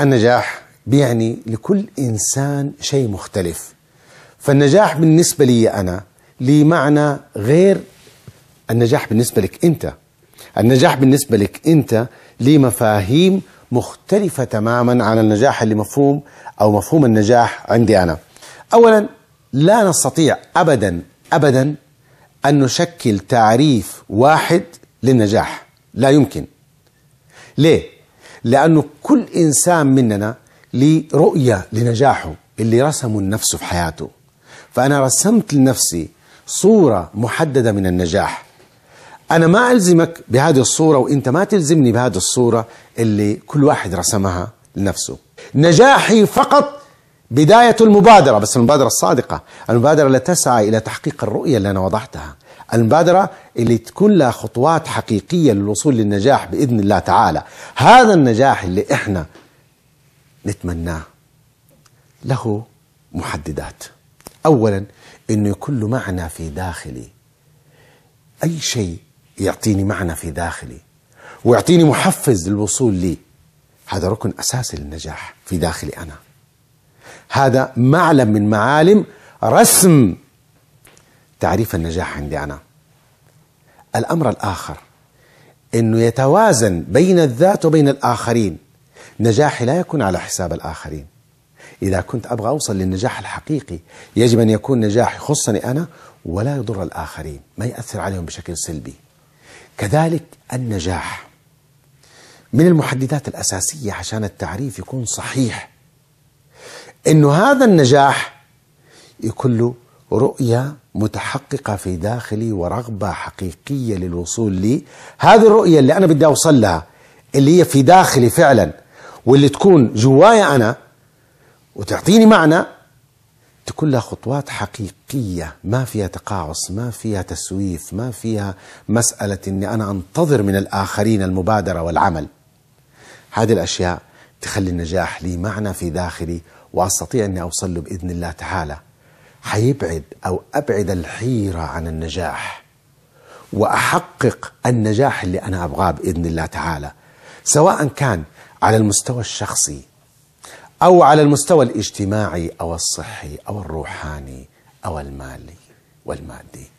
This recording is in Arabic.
النجاح بيعني لكل إنسان شيء مختلف فالنجاح بالنسبة لي أنا لي معنى غير النجاح بالنسبة لك أنت النجاح بالنسبة لك أنت لي مفاهيم مختلفة تماما عن النجاح اللي مفهوم أو مفهوم النجاح عندي أنا أولا لا نستطيع أبدا أبدا أن نشكل تعريف واحد للنجاح لا يمكن ليه؟ لأنه كل إنسان مننا ليه رؤية لنجاحه اللي رسمه لنفسه في حياته فأنا رسمت لنفسي صورة محددة من النجاح أنا ما ألزمك بهذه الصورة وإنت ما تلزمني بهذه الصورة اللي كل واحد رسمها لنفسه نجاحي فقط بداية المبادرة بس المبادرة الصادقة المبادرة التي تسعى إلى تحقيق الرؤية اللي أنا وضعتها المبادرة اللي تكون لها خطوات حقيقية للوصول للنجاح بإذن الله تعالى هذا النجاح اللي إحنا نتمناه له محددات أولا أنه يكون له معنى في داخلي أي شيء يعطيني معنى في داخلي ويعطيني محفز للوصول لي هذا ركن أساسي للنجاح في داخلي أنا هذا معلم من معالم رسم تعريف النجاح عندي أنا الأمر الآخر أنه يتوازن بين الذات وبين الآخرين نجاحي لا يكون على حساب الآخرين إذا كنت أبغى أوصل للنجاح الحقيقي يجب أن يكون نجاحي يخصني أنا ولا يضر الآخرين ما يأثر عليهم بشكل سلبي كذلك النجاح من المحددات الأساسية عشان التعريف يكون صحيح أنه هذا النجاح يكون له رؤية متحققة في داخلي ورغبة حقيقية للوصول لي هذه الرؤية اللي أنا بدي أوصل لها اللي هي في داخلي فعلا واللي تكون جوايا أنا وتعطيني معنى تكون لها خطوات حقيقية ما فيها تقاعس ما فيها تسويف ما فيها مسألة أني أنا أنتظر من الآخرين المبادرة والعمل هذه الأشياء تخلي النجاح لي معنى في داخلي وأستطيع أني أوصل له بإذن الله تعالى حيبعد أو أبعد الحيرة عن النجاح وأحقق النجاح اللي أنا أبغاه بإذن الله تعالى سواء كان على المستوى الشخصي أو على المستوى الاجتماعي أو الصحي أو الروحاني أو المالي والمادي